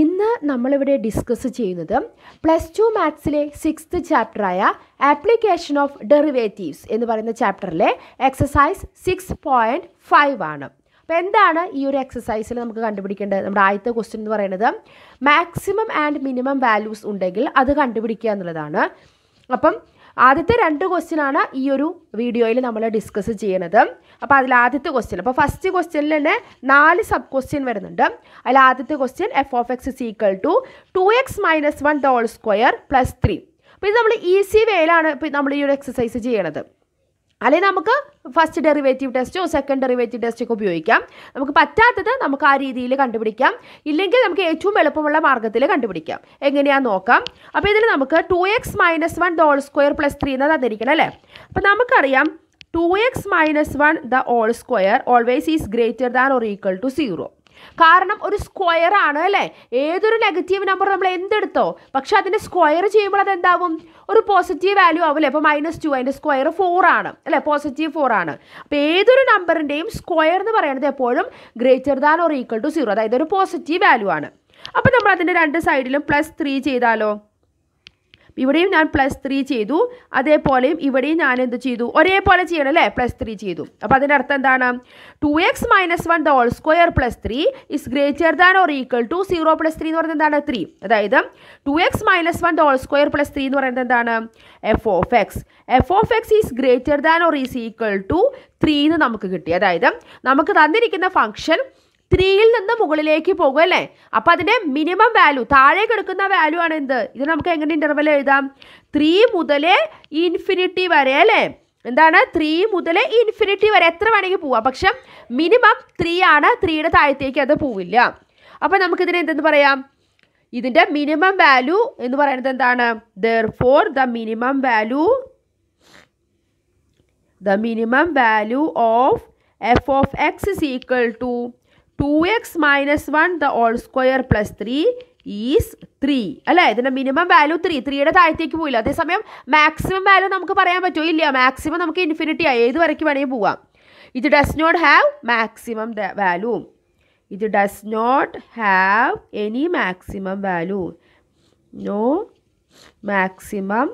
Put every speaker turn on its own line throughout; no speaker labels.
ഇന്ന് നമ്മളിവിടെ ഡിസ്കസ് ചെയ്യുന്നത് പ്ലസ് ടു മാത്സിലെ സിക്സ്ത് ചാപ്റ്ററായ ആപ്ലിക്കേഷൻ ഓഫ് ഡെറിവേറ്റീവ്സ് എന്ന് പറയുന്ന ചാപ്റ്ററിലെ എക്സസൈസ് സിക്സ് പോയിൻറ്റ് ഫൈവ് ആണ് അപ്പോൾ എന്താണ് ഈ ഒരു എക്സസൈസിൽ നമുക്ക് കണ്ടുപിടിക്കേണ്ടത് നമ്മുടെ ആദ്യത്തെ ക്വസ്റ്റ്യൻ എന്ന് പറയുന്നത് മാക്സിമം ആൻഡ് മിനിമം വാല്യൂസ് ഉണ്ടെങ്കിൽ അത് കണ്ടുപിടിക്കുക എന്നുള്ളതാണ് അപ്പം ആദ്യത്തെ രണ്ട് ക്വസ്റ്റ്യൻ ആണ് ഈ ഒരു വീഡിയോയിൽ നമ്മൾ ഡിസ്കസ് ചെയ്യണത് അപ്പം അതിൽ ആദ്യത്തെ ക്വസ്റ്റ്യൻ അപ്പോൾ ഫസ്റ്റ് ക്വസ്റ്റ്യനിൽ തന്നെ നാല് സബ് ക്വസ്റ്റ്യൻ വരുന്നുണ്ട് അതിൽ ആദ്യത്തെ question F of X is equal to two X minus one the whole square plus three അപ്പോൾ ഇത് നമ്മൾ ഈസി വേയിലാണ് ഇപ്പോൾ നമ്മൾ ഈ ഒരു എക്സസൈസ് ചെയ്യണത് അല്ലെങ്കിൽ നമുക്ക് ഫസ്റ്റ് ഡെറിവേറ്റീവ് ടെസ്റ്റോ സെക്കൻഡ് ഡെറിവേറ്റീവ് ടെസ്റ്റോ ഉപയോഗിക്കാം നമുക്ക് പറ്റാത്തത് നമുക്ക് ആ രീതിയിൽ കണ്ടുപിടിക്കാം ഇല്ലെങ്കിൽ നമുക്ക് ഏറ്റവും എളുപ്പമുള്ള മാർഗ്ഗത്തിൽ കണ്ടുപിടിക്കാം എങ്ങനെയാ നോക്കാം അപ്പോൾ ഇതിൽ നമുക്ക് two X minus one the whole square plus three എന്ന് തന്നിരിക്കണം അല്ലേ അപ്പോൾ നമുക്കറിയാം two X minus one the whole square always is greater than or equal to zero കാരണം ഒരു സ്ക്വയർ ആണ് അല്ലേ ഏതൊരു നെഗറ്റീവ് നമ്പർ നമ്മൾ എന്തെടുത്തോ പക്ഷെ അതിൻ്റെ സ്ക്വയർ ചെയ്യുമ്പോൾ അത് എന്താവും ഒരു പോസിറ്റീവ് വാല്യൂ ആവില്ലേ അപ്പോൾ മൈനസ് ടു അതിൻ്റെ സ്ക്വയർ ഫോർ ആണ് അല്ലേ പോസിറ്റീവ് ഫോർ ആണ് അപ്പോൾ ഏതൊരു നമ്പറിൻ്റെയും സ്ക്വയർ എന്ന് പറയുന്നത് എപ്പോഴും greater than or equal to zero അതായത് ഒരു പോസിറ്റീവ് വാല്യൂ ആണ് അപ്പോൾ നമ്മൾ അതിൻ്റെ രണ്ട് സൈഡിലും പ്ലസ് ത്രീ ചെയ്താലോ ഇവിടെയും ഞാൻ പ്ലസ് ത്രീ ചെയ്തു അതേപോലെയും ഇവിടെയും ഞാൻ എന്ത് ചെയ്തു ഒരേപോലെ ചെയ്യണം അല്ലേ പ്ലസ് ത്രീ ചെയ്തു അപ്പം അതിൻ്റെ അർത്ഥം എന്താണ് two X minus one the whole square plus three is greater than or equal to zero plus three എന്ന് പറയുന്നത് എന്താണ് ത്രീ അതായത് two X minus one the whole square plus three എന്ന് പറയുന്നത് എന്താണ് F of X F of X is greater than or is equal to three എന്ന് നമുക്ക് കിട്ടി അതായത് നമുക്ക് തന്നിരിക്കുന്ന ഫംഗ്ഷൻ ത്രീയിൽ നിന്ന് മുകളിലേക്ക് പോകും അല്ലേ അപ്പോൾ അതിൻ്റെ മിനിമം വാല്യൂ താഴേക്ക് എടുക്കുന്ന വാല്യൂ ആണ് എന്ത് ഇത് നമുക്ക് എങ്ങനെ ഇൻ്റർവൽ എഴുതാം ത്രീ മുതൽ ഇൻഫിനിറ്റി വരെ അല്ലേ എന്താണ് ത്രീ മുതൽ ഇൻഫിനിറ്റി വരെ എത്ര വേണമെങ്കിൽ പോവാം പക്ഷെ മിനിമം ത്രീ ആണ് ത്രീയുടെ താഴത്തേക്ക് അത് പോവില്ല അപ്പോൾ നമുക്കിതിനെ എന്തെന്ന് പറയാം ഇതിൻ്റെ മിനിമം വാല്യൂ എന്ന് പറയുന്നത് എന്താണ് therefore the minimum value the minimum value of F of X is equal to X minus one the whole square plus three is three അല്ലേ ഇതിൻ്റെ മിനിമം വാല്യൂ ത്രീ ത്രീയുടെ താഴത്തേക്ക് പോയില്ല അതേസമയം മാക്സിമം വാല്യൂ നമുക്ക് പറയാൻ പറ്റുമോ ഇല്ല മാക്സിമം നമുക്ക് ഇൻഫിനിറ്റി ആയി ഏത് വരയ്ക്ക് വേണമെങ്കിൽ പോവാം ഇത് does not have maximum value ഇത് does not have any maximum value no maximum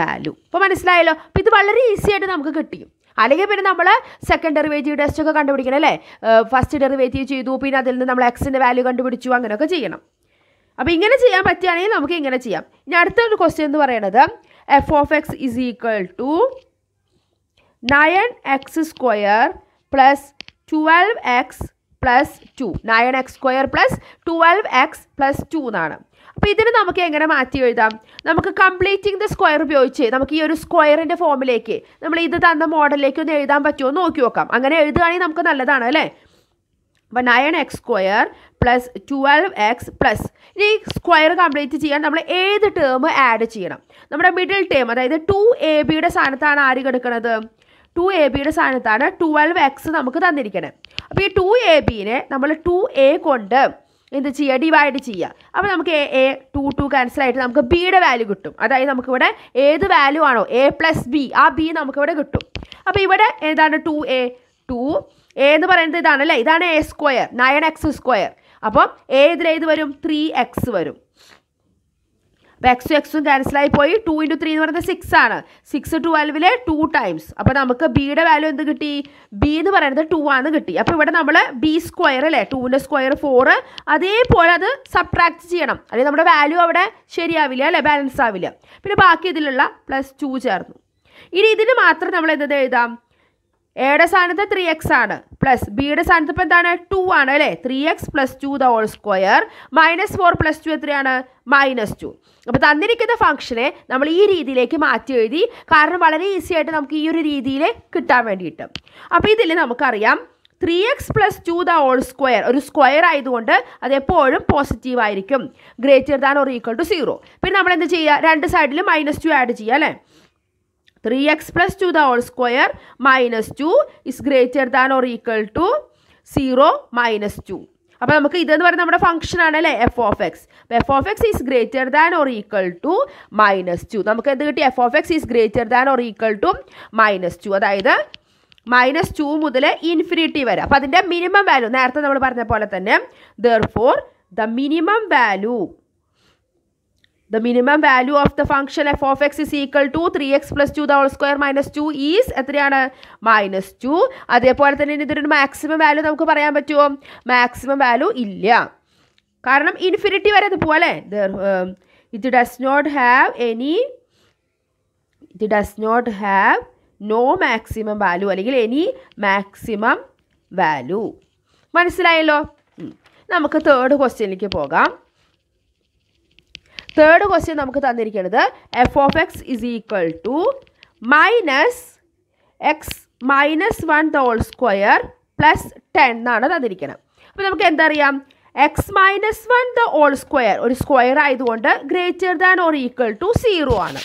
value ഇപ്പോൾ മനസ്സിലായല്ലോ അപ്പോൾ ഇത് വളരെ ഈസി ആയിട്ട് നമുക്ക് കിട്ടിയും അല്ലെങ്കിൽ പിന്നെ നമ്മൾ സെക്കൻഡ് ഡെറിവേറ്റീവ് ടെസ്റ്റ് ഒക്കെ കണ്ടുപിടിക്കണം അല്ലേ ഫസ്റ്റ് ഡെറിവേറ്റീവ് ചെയ്തു പിന്നെ അതിൽ നിന്ന് നമ്മൾ എക്സിൻ്റെ വാല്യൂ കണ്ടുപിടിച്ചു അങ്ങനെയൊക്കെ ചെയ്യണം അപ്പോൾ ഇങ്ങനെ ചെയ്യാൻ പറ്റുകയാണെങ്കിൽ നമുക്ക് ഇങ്ങനെ ചെയ്യാം ഇനി അടുത്ത ഒരു ക്വസ്റ്റ്യൻ എന്ന് പറയുന്നത് F of X is equal to nine X square plus twelve X plus two nine X square plus twelve X plus two എന്നാണ് അപ്പോൾ ഇതിന് നമുക്ക് എങ്ങനെ മാറ്റി എഴുതാം നമുക്ക് കംപ്ലീറ്റിംഗ് ദ സ്ക്വയർ ഉപയോഗിച്ച് നമുക്ക് ഈ ഒരു സ്ക്വയറിൻ്റെ ഫോമിലേക്ക് നമ്മൾ ഇത് തന്ന മോഡലിലേക്ക് ഒന്ന് എഴുതാൻ പറ്റുമോ നോക്കി നോക്കാം അങ്ങനെ എഴുതുകയാണെങ്കിൽ നമുക്ക് നല്ലതാണ് അല്ലേ അപ്പോൾ nine X square plus twelve X plus ഇനി സ്ക്വയർ കംപ്ലീറ്റ് ചെയ്യാൻ നമ്മൾ ഏത് ടേം ആഡ് ചെയ്യണം നമ്മുടെ മിഡിൽ ടേം അതായത് ടു എ ബിയുടെ സ്ഥാനത്താണ് ആര് കിടക്കുന്നത് ടു എ ബിയുടെ സ്ഥാനത്താണ് ട്വൽവ് എക്സ് നമുക്ക് തന്നിരിക്കുന്നത് അപ്പോൾ ഈ ടു എ ബിനെ നമ്മൾ ടു എ കൊണ്ട് എന്ത് ചെയ്യുക ഡിവൈഡ് ചെയ്യുക അപ്പോൾ നമുക്ക് എ ടു ടു ക്യാൻസലായിട്ട് നമുക്ക് ബിയുടെ വാല്യൂ കിട്ടും അതായത് നമുക്കിവിടെ ഏത് വാല്യൂ ആണോ എ പ്ലസ് ബി ആ ബി നമുക്കിവിടെ കിട്ടും അപ്പോൾ ഇവിടെ ഏതാണ് ടു എ ടു എ എന്ന് പറയുന്നത് ഇതാണ് അല്ലേ ഇതാണ് A square nine X square അപ്പോൾ എ ഇതിലേത് വരും ത്രീ എക്സ് വരും അപ്പോൾ എക്സും എക്സും ക്യാൻസലായി പോയി ടു ഇൻറ്റു ത്രീ എന്ന് പറയുന്നത് സിക്സ് ആണ് സിക്സ് ട്വൽവിലെ ടു ടൈംസ് അപ്പോൾ നമുക്ക് ബിയുടെ വാല്യൂ എന്ത് കിട്ടി ബി എന്ന് പറയുന്നത് ടു ആണ് കിട്ടി അപ്പോൾ ഇവിടെ നമ്മൾ ബി സ്ക്വയർ അല്ലേ ടുവിൻ്റെ സ്ക്വയർ ഫോറ് അതേപോലെ അത് സബ്ട്രാക്ട് ചെയ്യണം അല്ലെങ്കിൽ നമ്മുടെ വാല്യൂ അവിടെ ശരിയാവില്ല അല്ലേ ബാലൻസ് ആവില്ല പിന്നെ ബാക്കി ഇതിലുള്ള പ്ലസ് ടു ചേർന്നു ഇനി ഇതിന് മാത്രം നമ്മൾ എന്തത് എഴുതാം എയുടെ സ്ഥാനത്ത് ത്രീ എക്സ് ആണ് പ്ലസ് ബിയുടെ സ്ഥാനത്ത് ഇപ്പോൾ എന്താണ് ടു ആണ് അല്ലേ three X plus two the whole square minus four plus two എത്രയാണ് മൈനസ് ടു അപ്പോൾ തന്നിരിക്കുന്ന ഫംഗ്ഷനെ നമ്മൾ ഈ രീതിയിലേക്ക് മാറ്റി എഴുതി കാരണം വളരെ ഈസി ആയിട്ട് നമുക്ക് ഈ ഒരു രീതിയിൽ കിട്ടാൻ വേണ്ടിയിട്ട് അപ്പോൾ ഇതിൽ നമുക്കറിയാം three X plus two the whole square ഒരു സ്ക്വയർ ആയതുകൊണ്ട് അതെപ്പോഴും പോസിറ്റീവ് ആയിരിക്കും greater than or equal to zero പിന്നെ നമ്മൾ എന്ത് ചെയ്യുക രണ്ട് സൈഡിൽ മൈനസ് ടു ആഡ് ചെയ്യുക അല്ലേ three X plus two the whole square minus two is greater than or equal to zero minus two അപ്പോൾ നമുക്ക് ഇതെന്ന് പറയുന്നത് നമ്മുടെ ഫംഗ്ഷൻ ആണ് അല്ലേ എഫ് ഓഫ് എക്സ് അപ്പോൾ F of X is greater than or equal to minus two നമുക്ക് എന്ത് കിട്ടി F of X is greater than or equal to minus two അതായത് മൈനസ് ടു മുതൽ ഇൻഫിനിറ്റി വരെ അപ്പോൾ അതിൻ്റെ മിനിമം വാല്യൂ നേരത്തെ നമ്മൾ പറഞ്ഞ പോലെ തന്നെ therefore the minimum value The minimum value of the function f of x is equal to 3x plus 2 the whole square minus 2 is എത്രയാണ് മൈനസ് ടു അതേപോലെ തന്നെ ഇനി ഇതിനൊരു മാക്സിമം വാല്യൂ നമുക്ക് പറയാൻ പറ്റുമോ മാക്സിമം വാല്യൂ ഇല്ല കാരണം ഇൻഫിനിറ്റി വരെ ഇത് പോലെ ഇത് does not have any it does not have no maximum value അല്ലെങ്കിൽ എനി മാക്സിമം വാല്യൂ മനസ്സിലായല്ലോ നമുക്ക് തേർഡ് ക്വസ്റ്റ്യനിലേക്ക് പോകാം തേർഡ് ക്വസ്റ്റ്യൻ നമുക്ക് തന്നിരിക്കുന്നത് F of X is equal to minus X minus one whole square plus ten എന്നാണ് തന്നിരിക്കുന്നത് അപ്പോൾ നമുക്ക് എന്തറിയാം X minus one the whole square ഒരു സ്ക്വയർ ആയതുകൊണ്ട് greater than or equal to zero ആണ്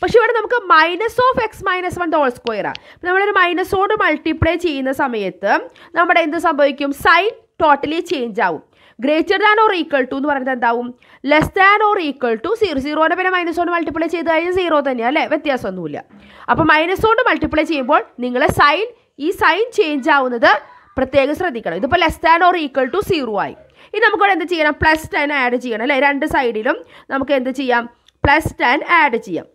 പക്ഷെ ഇവിടെ നമുക്ക് minus of X minus one the whole square ആണ് നമ്മളൊരു മൈനസോട് മൾട്ടിപ്ലൈ ചെയ്യുന്ന സമയത്ത് നമ്മുടെ എന്ത് സംഭവിക്കും സൈൻ ടോട്ടലി ചേഞ്ച് ആവും greater than or equal to എന്ന് പറയുന്നത് എന്താവും less than or equal to zero സീറോനെ പിന്നെ മൈനസ് കൊണ്ട് മൾട്ടിപ്ലൈ ചെയ്ത് കഴിഞ്ഞാൽ സീറോ തന്നെയാണ് അല്ലേ വ്യത്യാസമൊന്നുമില്ല അപ്പോൾ മൈനസ് കൊണ്ട് മൾട്ടിപ്ലൈ ചെയ്യുമ്പോൾ നിങ്ങളെ സൈൻ ഈ സൈൻ ചേഞ്ച് ആവുന്നത് പ്രത്യേകം ശ്രദ്ധിക്കണം ഇതിപ്പോൾ less than or equal to zero ആയി ഇനി നമുക്കിവിടെ എന്ത് ചെയ്യണം പ്ലസ് ടെൻ ആഡ് ചെയ്യണം അല്ലേ രണ്ട് സൈഡിലും നമുക്ക് എന്ത് ചെയ്യാം പ്ലസ് ടെൻ ആഡ് ചെയ്യാം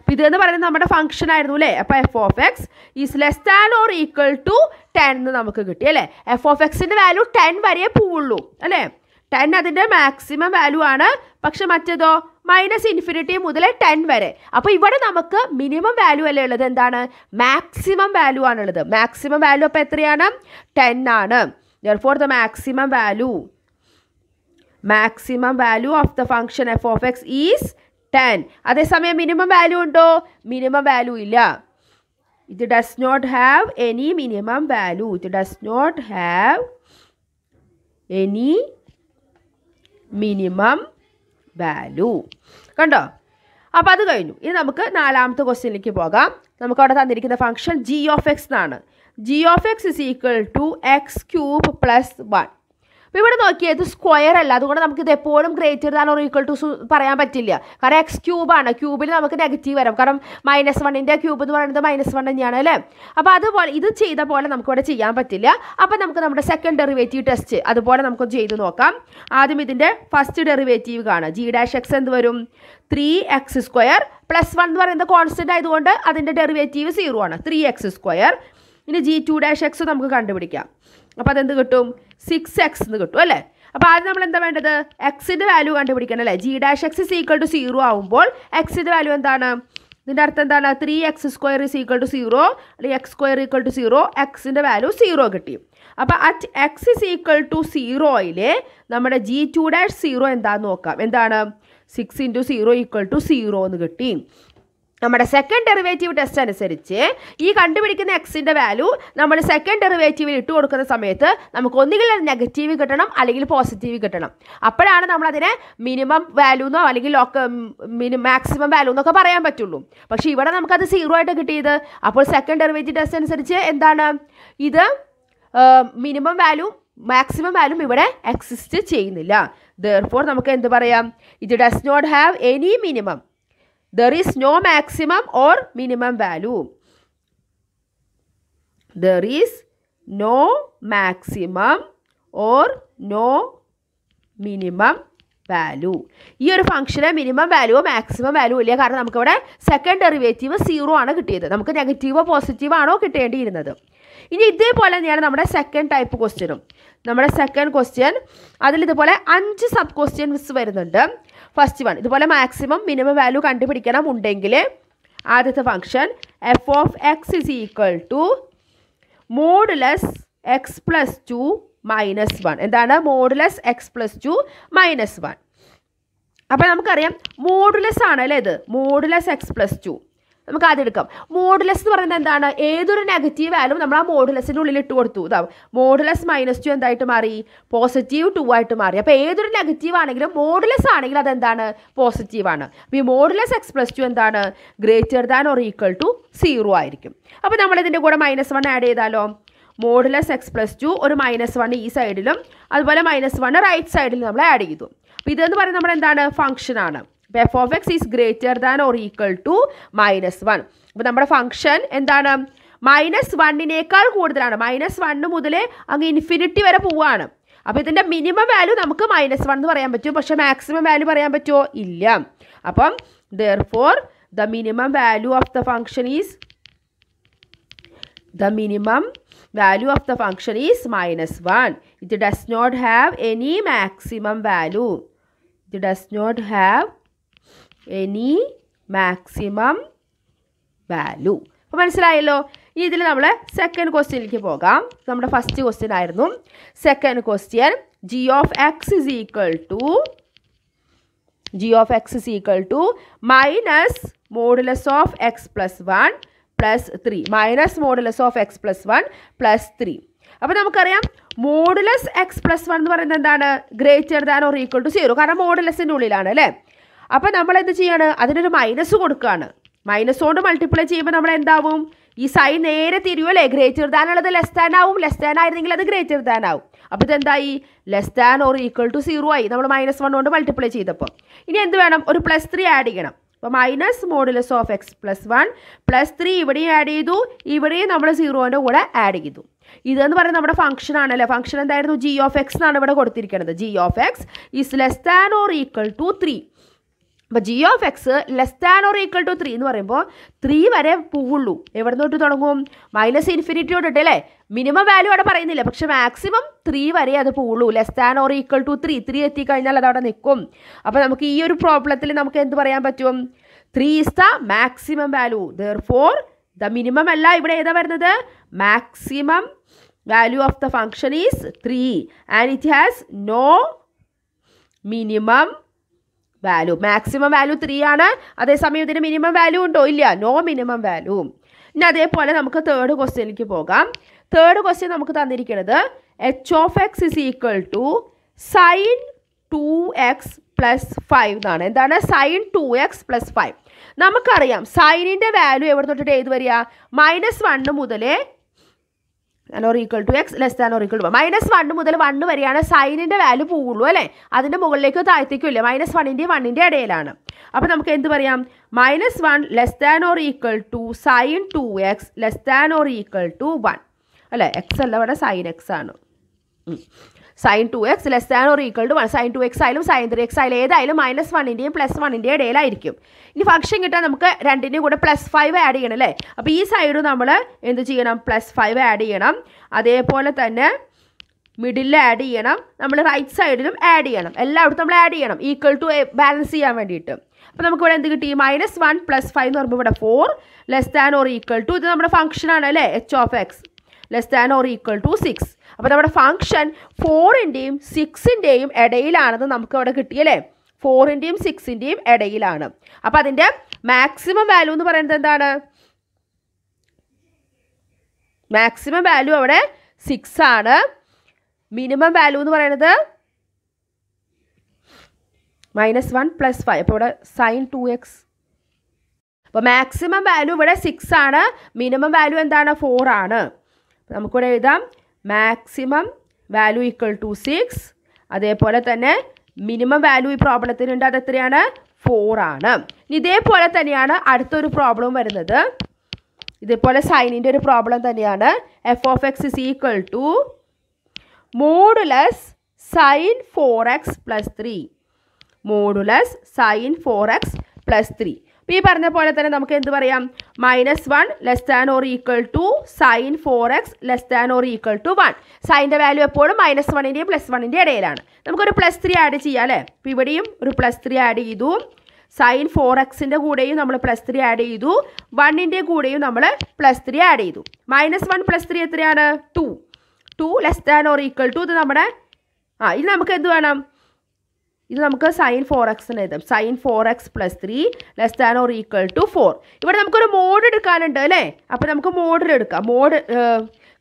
അപ്പോൾ ഇതെന്ന് പറയുന്നത് നമ്മുടെ ഫംഗ്ഷൻ ആയിരുന്നു അല്ലേ അപ്പോൾ F of X is less than or equal to ten എന്ന് നമുക്ക് കിട്ടി അല്ലേ എഫ് ഓഫ് എക്സിൻ്റെ വാല്യൂ ടെൻ വരെ പോവുള്ളൂ അല്ലേ ടെൻ അതിൻ്റെ മാക്സിമം വാല്യൂ ആണ് പക്ഷെ മറ്റേതോ മൈനസ് ഇൻഫിനിറ്റി മുതൽ ടെൻ വരെ അപ്പോൾ ഇവിടെ നമുക്ക് മിനിമം വാല്യൂ അല്ലേ ഉള്ളത് എന്താണ് മാക്സിമം വാല്യൂ ആണുള്ളത് മാക്സിമം വാല്യൂ അപ്പോൾ എത്രയാണ് ടെൻ ആണ് for the maximum value maximum value of the function F of X is ten അതേസമയം മിനിമം വാല്യൂ ഉണ്ടോ മിനിമം വാല്യൂ ഇല്ല ഇത് does not have any minimum value ഇത് does not have any minimum value കണ്ടോ അപ്പം അത് കഴിഞ്ഞു ഇനി നമുക്ക് നാലാമത്തെ ക്വസ്റ്റ്യനിലേക്ക് പോകാം നമുക്ക് അവിടെ തന്നിരിക്കുന്ന ഫംഗ്ഷൻ ജി ഓഫ് എക്സ് എന്നാണ് G of X is equal to X cube plus one അപ്പോൾ ഇവിടെ നോക്കിയാൽ ഇത് സ്ക്വയർ അല്ല അതുകൊണ്ട് നമുക്ക് ഇത് എപ്പോഴും greater than or equal to പറയാൻ പറ്റില്ല കാരണം എക്സ് ക്യൂബാണ് ക്യൂബിൽ നമുക്ക് നെഗറ്റീവ് വരും കാരണം മൈനസ് വണ്ണിൻ്റെ ക്യൂബ് എന്ന് പറയുന്നത് മൈനസ് വൺ തന്നെയാണ് അല്ലേ അപ്പോൾ അതുപോലെ ഇത് ചെയ്ത പോലെ നമുക്കിവിടെ ചെയ്യാൻ പറ്റില്ല അപ്പോൾ നമുക്ക് നമ്മുടെ സെക്കൻഡ് ഡെറിവേറ്റീവ് ടെസ്റ്റ് അതുപോലെ നമുക്ക് ചെയ്ത് നോക്കാം ആദ്യം ഇതിൻ്റെ ഫസ്റ്റ് ഡെറിവേറ്റീവ് കാണാം ജി ഡാഷ് എക്സ് എന്ത് വരും three X square plus one എന്ന് പറയുന്നത് കോൺസ്റ്റൻ്റ് ആയതുകൊണ്ട് അതിൻ്റെ ഡെറിവേറ്റീവ് സീറോ ആണ് ത്രീ എക്സ് സ്ക്വയർ ഇനി ജി ടു ഡാഷ് എക്സ് നമുക്ക് കണ്ടുപിടിക്കാം അപ്പോൾ അതെന്ത് കിട്ടും സിക്സ് എക്സ് എന്ന് കിട്ടും അല്ലേ അപ്പോൾ ആദ്യം നമ്മൾ എന്താ വേണ്ടത് എക്സിൻ്റെ വാല്യൂ കണ്ടുപിടിക്കണം അല്ലേ G dash X is equal to zero ആവുമ്പോൾ എക്സിൻ്റെ വാല്യൂ എന്താണ് ഇതിൻ്റെ അർത്ഥം എന്താണ് three X square is equal to zero അല്ലെങ്കിൽ X square equal to zero എക്സിൻ്റെ വാല്യൂ സീറോ കിട്ടി അപ്പോൾ at X is equal to സീറോയിൽ നമ്മുടെ ജി ടു ഡാഷ് സീറോ എന്താണെന്ന് നോക്കാം എന്താണ് six into zero equal to zero എന്ന് കിട്ടി നമ്മുടെ സെക്കൻഡ് ഡെറിവേറ്റീവ് ടെസ്റ്റ് അനുസരിച്ച് ഈ കണ്ടുപിടിക്കുന്ന എക്സിൻ്റെ വാല്യൂ നമ്മൾ സെക്കൻഡ് ഡെറിവേറ്റീവിൽ ഇട്ട് കൊടുക്കുന്ന സമയത്ത് നമുക്ക് ഒന്നുകിൽ നെഗറ്റീവ് കിട്ടണം അല്ലെങ്കിൽ പോസിറ്റീവ് കിട്ടണം അപ്പോഴാണ് നമ്മളതിനെ മിനിമം വാല്യൂ എന്നോ അല്ലെങ്കിൽ ലോക്ക മിനി മാക്സിമം വാല്യൂ എന്നൊക്കെ പറയാൻ പറ്റുള്ളൂ പക്ഷേ ഇവിടെ നമുക്കത് സീറോ ആയിട്ട് കിട്ടിയത് അപ്പോൾ സെക്കൻഡ് ഡെറിവേറ്റീവ് ടെസ്റ്റ് അനുസരിച്ച് എന്താണ് ഇത് മിനിമം വാല്യൂ മാക്സിമം വാല്യൂ ഇവിടെ എക്സിസ്റ്റ് ചെയ്യുന്നില്ല ദർഫോർ നമുക്ക് എന്ത് പറയാം ഇത് does not have any minimum There is no maximum or minimum value. There is no maximum or no minimum value ഈ ഒരു ഫംഗ്ഷന് മിനിമം വാല്യൂവോ മാക്സിമം വാല്യൂ ഇല്ല കാരണം നമുക്കിവിടെ സെക്കൻഡ് ഡെറിവേറ്റീവ് സീറോ ആണ് കിട്ടിയത് നമുക്ക് നെഗറ്റീവോ പോസിറ്റീവോ ആണോ കിട്ടേണ്ടിയിരുന്നത് ഇനി ഇതേപോലെ തന്നെയാണ് നമ്മുടെ സെക്കൻഡ് ടൈപ്പ് ക്വസ്റ്റ്യനും നമ്മുടെ സെക്കൻഡ് ക്വസ്റ്റ്യൻ അതിൽ ഇതുപോലെ അഞ്ച് സബ് ക്വസ്റ്റ്യൻസ് വരുന്നുണ്ട് ഫസ്റ്റ് വൺ ഇതുപോലെ മാക്സിമം മിനിമം വാല്യൂ കണ്ടുപിടിക്കണം ഉണ്ടെങ്കിൽ ആദ്യത്തെ function F of X is equal to less X plus two minus one എന്താണ് modulus X plus two minus one അപ്പോൾ നമുക്കറിയാം മോഡുലസ് ആണ് അല്ലേ ഇത് മോഡുലസ് എക്സ് പ്ലസ് ടു നമുക്ക് ആദ്യം എടുക്കാം മോഡുലസ് എന്ന് പറയുന്നത് എന്താണ് ഏതൊരു നെഗറ്റീവ് ആയാലും നമ്മൾ ആ മോഡുലസിൻ്റെ ഉള്ളിൽ ഇട്ട് കൊടുത്തു ഇതാവും മോഡുലസ് മൈനസ് ടു എന്തായിട്ട് മാറി പോസിറ്റീവ് ടു ആയിട്ട് മാറി അപ്പോൾ ഏതൊരു നെഗറ്റീവ് ആണെങ്കിലും മോഡുലസ് ആണെങ്കിൽ അതെന്താണ് പോസിറ്റീവ് ആണ് അപ്പോൾ ഈ മോഡുലസ് എക്സ് പ്ലസ് ടു എന്താണ് greater than or equal to zero ആയിരിക്കും അപ്പോൾ നമ്മളിതിൻ്റെ കൂടെ മൈനസ് വൺ ആഡ് ചെയ്താലോ മോഡുലസ് എക്സ് പ്ലസ് ടു ഒരു മൈനസ് വൺ ഈ സൈഡിലും അതുപോലെ മൈനസ് വൺ റൈറ്റ് സൈഡിലും നമ്മൾ ആഡ് ചെയ്തു അപ്പോൾ ഇതെന്ന് പറയുന്നത് നമ്മൾ എന്താണ് ഫംഗ്ഷനാണ് അപ്പോൾ F of X is greater than or equal to minus one അപ്പോൾ നമ്മുടെ ഫംഗ്ഷൻ എന്താണ് മൈനസ് വണ്ണിനേക്കാൾ കൂടുതലാണ് മൈനസ് വണ്ണ് മുതൽ അങ്ങ് ഇൻഫിനിറ്റി വരെ പോവുകയാണ് അപ്പോൾ ഇതിൻ്റെ മിനിമം വാല്യൂ നമുക്ക് മൈനസ് വൺ എന്ന് പറയാൻ പറ്റുമോ പക്ഷേ മാക്സിമം വാല്യൂ പറയാൻ പറ്റുമോ ഇല്ല അപ്പം therefore the minimum value of the function is the minimum value of the function is minus 1. It does not have any maximum value. It does not have any maximum value. അപ്പോൾ മനസ്സിലായല്ലോ ഇനി ഇതിൽ നമ്മൾ second ക്വസ്റ്റ്യനിലേക്ക് പോകാം നമ്മുടെ first question ആയിരുന്നു second question g of X is equal to g of X is equal to minus modulus of x plus one plus three minus modulus of x plus one plus three അപ്പോൾ നമുക്കറിയാം modulus X plus one എന്ന് പറയുന്നത് എന്താണ് greater than or equal to zero കാരണം മോഡുലസിൻ്റെ ഉള്ളിലാണ് അല്ലേ അപ്പോൾ നമ്മൾ എന്ത് ചെയ്യാണ് അതിനൊരു മൈനസ് കൊടുക്കുകയാണ് മൈനസ് കൊണ്ട് മൾട്ടിപ്ലൈ ചെയ്യുമ്പോൾ നമ്മൾ എന്താവും ഈ സൈൻ നേരെ അല്ലേ ഗ്രേറ്റർ ദാൻ ഉള്ളത് ലെസ് ദാൻ ആവും ലെസ് ദാൻ ആയിരുന്നെങ്കിൽ അത് ഗ്രേറ്റർ ദാൻ ആവും അപ്പോൾ ഇതെന്തായി less than or equal to zero ആയി നമ്മൾ മൈനസ് വൺ കൊണ്ട് മൾട്ടിപ്ലൈ ചെയ്തപ്പോൾ ഇനി എന്ത് വേണം ഒരു പ്ലസ് ത്രീ ആഡ് ചെയ്യണം അപ്പോൾ minus modulus of x plus one plus three ഇവിടെയും ആഡ് ചെയ്തു ഇവിടെയും നമ്മൾ സീറോൻ്റെ കൂടെ ആഡ് ചെയ്തു ഇതെന്ന് പറയുന്നത് നമ്മുടെ ഫംഗ്ഷൻ ആണല്ലേ ഫംഗ്ഷൻ എന്തായിരുന്നു ജി ഓഫ് എക്സ് എന്നാണ് ഇവിടെ കൊടുത്തിരിക്കുന്നത് g of X is less than or equal to three അപ്പോൾ g of x less than or equal to three എന്ന് പറയുമ്പോൾ ത്രീ വരെ പോവുള്ളൂ എവിടെ തൊട്ട് തുടങ്ങും മൈനസ് ഇൻഫിനിറ്റി തൊട്ടിട്ട് അല്ലേ മിനിമം വാല്യൂ അവിടെ പറയുന്നില്ല പക്ഷെ മാക്സിമം ത്രീ വരെ അത് പോവുള്ളൂ less than or equal to three three എത്തിക്കഴിഞ്ഞാൽ അത് അവിടെ നിൽക്കും അപ്പോൾ നമുക്ക് ഈ ഒരു പ്രോബ്ലത്തിൽ നമുക്ക് എന്ത് പറയാൻ പറ്റും three is the maximum value therefore the minimum അല്ല ഇവിടെ ഏതാ വരുന്നത് maximum value of the function is three and it has no minimum value maximum value three ആണ് അതേസമയം ഇതിന് മിനിമം വാല്യൂ ഉണ്ടോ ഇല്ല നോ മിനിമം വാല്യൂ ഇനി അതേപോലെ നമുക്ക് തേർഡ് ക്വസ്റ്റ്യനിലേക്ക് പോകാം തേർഡ് ക്വസ്റ്റ്യൻ നമുക്ക് തന്നിരിക്കുന്നത് h of X is equal to sine two x plus five എന്നാണ് എന്താണ് sine two x plus five നമുക്കറിയാം സൈനിൻ്റെ വാല്യൂ എവിടെ തൊട്ടിട്ട് ഏത് വരിക മൈനസ് വണ്ണ് മുതലേ and or equal to x less than or equal to minus one മുതൽ വൺ വരെയാണ് സൈനിൻ്റെ വാല്യൂ പോകുള്ളൂ അല്ലേ അതിൻ്റെ മുകളിലേക്കോ താഴത്തേക്കോ ഇല്ല മൈനസ് വണ്ണിൻ്റെയും വണ്ണിൻ്റെ ഇടയിലാണ് അപ്പോൾ നമുക്ക് എന്ത് പറയാം minus one less than or equal to sine two x less than or equal to one അല്ലേ എക്സ് അല്ല ഇവിടെ സൈൻ എക്സ് ആണ് sine two x less than or equal to one sine two x ആയാലും sine three x ആയാലും ഏതായാലും minus വണ്ണിൻ്റെയും plus വണ്ണിൻ്റെയും ഇടയിലായിരിക്കും ഇനി function കിട്ടാൻ നമുക്ക് രണ്ടിൻ്റെയും കൂടെ പ്ലസ് ഫൈവ് ആഡ് ചെയ്യണം അല്ലേ അപ്പോൾ ഈ സൈഡ് നമ്മൾ എന്ത് ചെയ്യണം പ്ലസ് ഫൈവ് ആഡ് ചെയ്യണം അതേപോലെ തന്നെ മിഡിൽ ആഡ് ചെയ്യണം നമ്മൾ റൈറ്റ് സൈഡിലും ആഡ് ചെയ്യണം എല്ലായിടത്തും നമ്മൾ ആഡ് ചെയ്യണം ഈക്വൽ ടു ബാലൻസ് ചെയ്യാൻ വേണ്ടിയിട്ട് അപ്പോൾ നമുക്ക് ഇവിടെ എന്ത് കിട്ടി മൈനസ് വൺ പ്ലസ് ഫൈവ് എന്ന് പറയുമ്പോൾ ഇവിടെ four less than or equal to ഇത് നമ്മുടെ ഫംഗ്ഷനാണ് അല്ലേ h of x less than or equal to six അപ്പോൾ നമ്മുടെ ഫംഗ്ഷൻ ഫോറിൻ്റെയും സിക്സിൻ്റെയും ഇടയിലാണെന്ന് നമുക്ക് അവിടെ കിട്ടിയല്ലേ ഫോറിൻ്റെയും സിക്സിൻ്റെയും ഇടയിലാണ് അപ്പോൾ അതിൻ്റെ മാക്സിമം വാല്യൂ എന്ന് പറയുന്നത് എന്താണ് മാക്സിമം വാല്യൂ അവിടെ സിക്സ് ആണ് മിനിമം വാല്യൂ എന്ന് പറയുന്നത് മൈനസ് വൺ പ്ലസ് ഫൈവ് അപ്പോൾ ഇവിടെ സൈൻ ടു എക്സ് അപ്പോൾ മാക്സിമം വാല്യൂ ഇവിടെ സിക്സ് ആണ് മിനിമം വാല്യൂ എന്താണ് ഫോർ ആണ് നമുക്കിവിടെ എഴുതാം maximum value equal to six അതേപോലെ തന്നെ മിനിമം വാല്യൂ ഈ പ്രോബ്ലത്തിനുണ്ട് അത് എത്രയാണ് ഫോർ ആണ് ഇതേപോലെ തന്നെയാണ് അടുത്തൊരു പ്രോബ്ലം വരുന്നത് ഇതേപോലെ സൈനിൻ്റെ ഒരു പ്രോബ്ലം തന്നെയാണ് f of X is equal to modulus sine four x plus three modulus sine four x plus three അപ്പോൾ ഈ പറഞ്ഞ പോലെ തന്നെ നമുക്ക് എന്ത് പറയാം minus one less than or equal to sine four x less than or equal to one സൈൻ്റെ value എപ്പോഴും മൈനസ് വണ്ണിൻ്റെയും പ്ലസ് വണ്ണിൻ്റെ ഇടയിലാണ് നമുക്കൊരു പ്ലസ് ത്രീ ആഡ് ചെയ്യാം അല്ലേ അപ്പോൾ ഇവിടെയും ഒരു പ്ലസ് ത്രീ ആഡ് ചെയ്തു സൈൻ ഫോർ എക്സിൻ്റെ കൂടെയും നമ്മൾ പ്ലസ് ത്രീ ആഡ് ചെയ്തു വണ്ണിൻ്റെ കൂടെയും നമ്മൾ പ്ലസ് ത്രീ ആഡ് ചെയ്തു മൈനസ് വൺ പ്ലസ് ത്രീ എത്രയാണ് two two less than or equal to ഇത് നമ്മുടെ ആ ഇത് നമുക്ക് എന്ത് വേണം ഇത് നമുക്ക് സൈൻ ഫോർ എക്സിന് എഴുതാം sine four x plus three less than or equal to four ഇവിടെ നമുക്കൊരു മോഡ് എടുക്കാനുണ്ട് അല്ലേ അപ്പം നമുക്ക് മോഡിലെടുക്കാം മോഡ്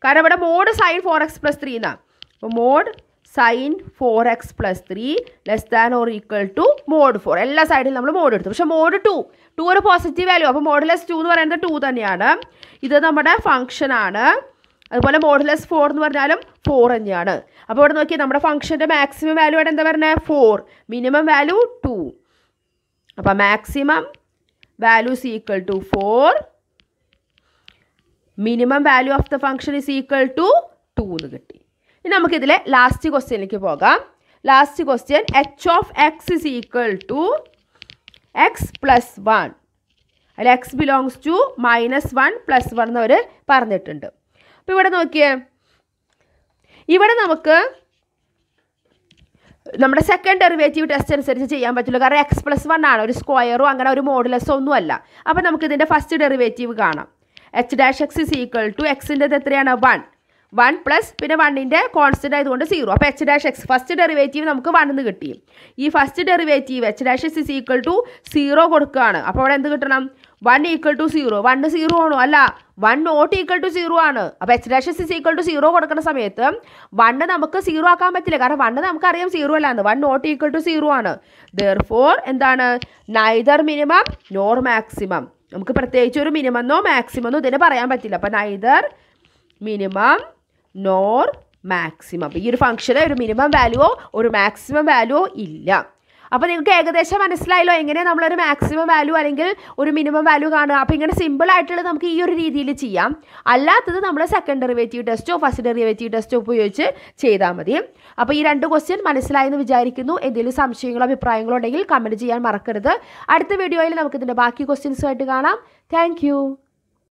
കാരണം ഇവിടെ mod sine four x plus three എന്നാണ് അപ്പോൾ mod sine four x plus three less than or equal to mod four എല്ലാ സൈഡിലും നമ്മൾ മോഡ് എടുത്തു പക്ഷേ മോഡ് ടു ടു ഒരു പോസിറ്റീവ് വാല്യൂ അപ്പോൾ മോഡ് ലെസ് ടു എന്ന് പറയുന്നത് ടു തന്നെയാണ് ഇത് നമ്മുടെ ഫംഗ്ഷനാണ് അതുപോലെ മോഡുലസ് ഫോർ എന്ന് പറഞ്ഞാലും ഫോർ തന്നെയാണ് അപ്പോൾ ഇവിടെ നോക്കിയാൽ നമ്മുടെ ഫംഗ്ഷൻ്റെ മാക്സിമം വാല്യൂ ആണ് എന്താ പറഞ്ഞത് ഫോർ മിനിമം വാല്യൂ ടു അപ്പോൾ maximum values equal to four minimum value of the function is equal to two എന്ന് കിട്ടി ഇനി നമുക്കിതിലെ ലാസ്റ്റ് ക്വസ്റ്റ്യനിലേക്ക് പോകാം last question h of X is equal to x plus one അല്ല x belongs to minus one plus one എന്നവർ പറഞ്ഞിട്ടുണ്ട് ഇപ്പം ഇവിടെ നോക്കിയേ ഇവിടെ നമുക്ക് നമ്മുടെ സെക്കൻഡ് ഡെറിവേറ്റീവ് ടെസ്റ്റ് അനുസരിച്ച് ചെയ്യാൻ പറ്റുള്ളൂ കാരണം എക്സ് പ്ലസ് വൺ ആണ് ഒരു സ്ക്വയറോ അങ്ങനെ ഒരു മോഡലസോ ഒന്നും അല്ല അപ്പോൾ നമുക്ക് ഇതിൻ്റെ ഫസ്റ്റ് ഡെറിവേറ്റീവ് കാണാം h dash X is equal to എക്സിൻ്റെ എത്രയാണ് വൺ വൺ പ്ലസ് പിന്നെ വണ്ണിൻ്റെ കോൺസ്റ്റൻ്റ് ആയതുകൊണ്ട് സീറോ അപ്പോൾ h dash x first derivative നമുക്ക് വണ്ണിന്ന് കിട്ടി ഈ first derivative h dash s is equal to zero കൊടുക്കുകയാണ് അപ്പോൾ അവിടെ എന്ത് കിട്ടണം one equal to zero one zero ആണോ അല്ല one not equal to zero ആണ് അപ്പോൾ h dash is equal to zero കൊടുക്കുന്ന സമയത്ത് വണ്ണ് നമുക്ക് സീറോ ആക്കാൻ പറ്റില്ല കാരണം വണ്ണ് നമുക്കറിയാം സീറോ അല്ലാന്ന് one not equal to zero ആണ് ദർ ഫോർ എന്താണ് നൈദർ മിനിമം നോർ മാക്സിമം നമുക്ക് പ്രത്യേകിച്ച് ഒരു മാക്സിമം എന്നോ ഇതിന് പറയാൻ പറ്റില്ല അപ്പോൾ നൈദർ മിനിമം നോർ മാക്സിമം ഈ ഒരു ഫംഗ്ഷന് ഒരു മിനിമം വാല്യൂവോ ഒരു മാക്സിമം വാല്യൂവോ ഇല്ല അപ്പോൾ നിങ്ങൾക്ക് ഏകദേശം മനസ്സിലായല്ലോ എങ്ങനെ നമ്മളൊരു മാക്സിമം വാല്യൂ അല്ലെങ്കിൽ ഒരു മിനിമം വാല്യൂ കാണുക അപ്പോൾ ഇങ്ങനെ സിമ്പിൾ ആയിട്ടുള്ളത് നമുക്ക് ഈ ഒരു രീതിയിൽ ചെയ്യാം അല്ലാത്തത് നമ്മൾ സെക്കൻഡ് ഡെറിവേറ്റീവ് ടെസ്റ്റോ ഫസ്റ്റ് ഡെറിവേറ്റീവ് ടെസ്റ്റോ ഉപയോഗിച്ച് ചെയ്താൽ മതി അപ്പോൾ ഈ രണ്ട് ക്വസ്റ്റ്യൻ മനസ്സിലായെന്ന് വിചാരിക്കുന്നു എന്തെങ്കിലും സംശയങ്ങളോ അഭിപ്രായങ്ങളോ ഉണ്ടെങ്കിൽ കമൻറ്റ് ചെയ്യാൻ മറക്കരുത് അടുത്ത വീഡിയോയിൽ നമുക്കിതിൻ്റെ ബാക്കി ക്വസ്റ്റ്യൻസുമായിട്ട് കാണാം താങ്ക്